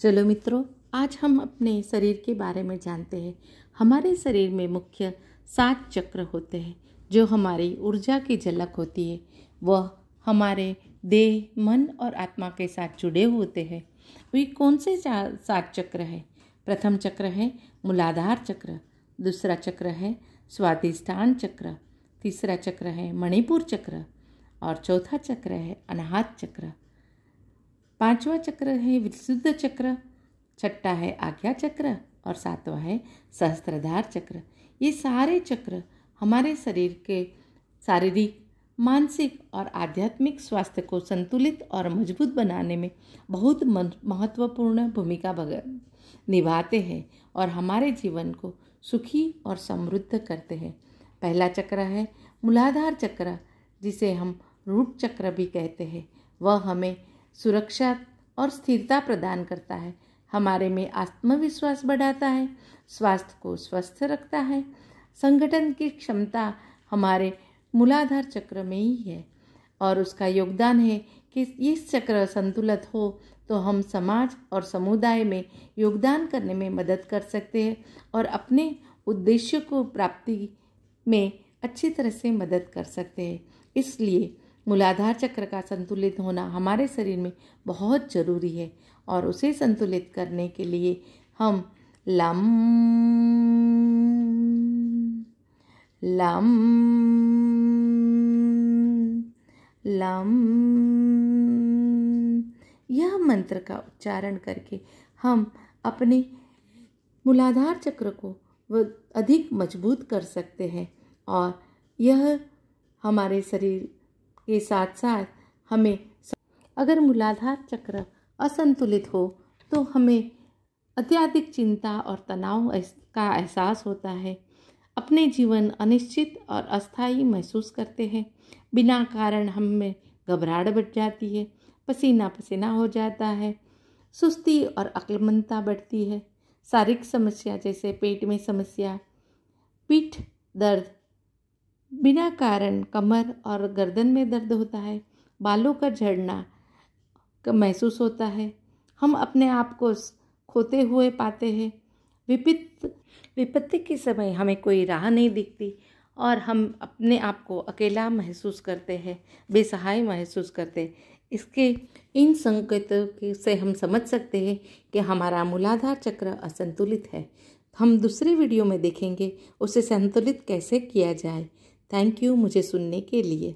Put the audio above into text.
चलो मित्रों आज हम अपने शरीर के बारे में जानते हैं हमारे शरीर में मुख्य सात चक्र होते हैं जो हमारी ऊर्जा की झलक होती है वह हमारे देह मन और आत्मा के साथ जुड़े होते हैं वे कौन से सात चक्र है प्रथम चक्र है मूलाधार चक्र दूसरा चक्र है स्वादिष्ठान चक्र तीसरा चक्र है मणिपुर चक्र और चौथा चक्र है अनाहत चक्र पांचवा चक्र है विशुद्ध चक्र छठा है आज्ञा चक्र और सातवां है सहस्त्रधार चक्र ये सारे चक्र हमारे शरीर के शारीरिक मानसिक और आध्यात्मिक स्वास्थ्य को संतुलित और मजबूत बनाने में बहुत महत्वपूर्ण भूमिका निभाते हैं और हमारे जीवन को सुखी और समृद्ध करते हैं पहला चक्र है मूलाधार चक्र जिसे हम रूट चक्र भी कहते हैं वह हमें सुरक्षा और स्थिरता प्रदान करता है हमारे में आत्मविश्वास बढ़ाता है स्वास्थ्य को स्वस्थ रखता है संगठन की क्षमता हमारे मूलाधार चक्र में ही है और उसका योगदान है कि इस चक्र संतुलित हो तो हम समाज और समुदाय में योगदान करने में मदद कर सकते हैं और अपने उद्देश्य को प्राप्ति में अच्छी तरह से मदद कर सकते हैं इसलिए मूलाधार चक्र का संतुलित होना हमारे शरीर में बहुत ज़रूरी है और उसे संतुलित करने के लिए हम लम लम लम यह मंत्र का उच्चारण करके हम अपने मूलाधार चक्र को वह अधिक मजबूत कर सकते हैं और यह हमारे शरीर के साथ साथ हमें अगर मूलाधार चक्र असंतुलित हो तो हमें अत्यधिक चिंता और तनाव का एहसास होता है अपने जीवन अनिश्चित और अस्थायी महसूस करते हैं बिना कारण हम में घबराहट बढ़ जाती है पसीना पसीना हो जाता है सुस्ती और अक्लमंदता बढ़ती है शारीरिक समस्या जैसे पेट में समस्या पीठ दर्द बिना कारण कमर और गर्दन में दर्द होता है बालों का झड़ना महसूस होता है हम अपने आप को खोते हुए पाते हैं विपित विपत्ति के समय हमें कोई राह नहीं दिखती और हम अपने आप को अकेला महसूस करते हैं बेसहाय महसूस करते हैं इसके इन संकेतों से हम समझ सकते हैं कि हमारा मूलाधार चक्र असंतुलित है हम दूसरी वीडियो में देखेंगे उसे संतुलित कैसे किया जाए थैंक यू मुझे सुनने के लिए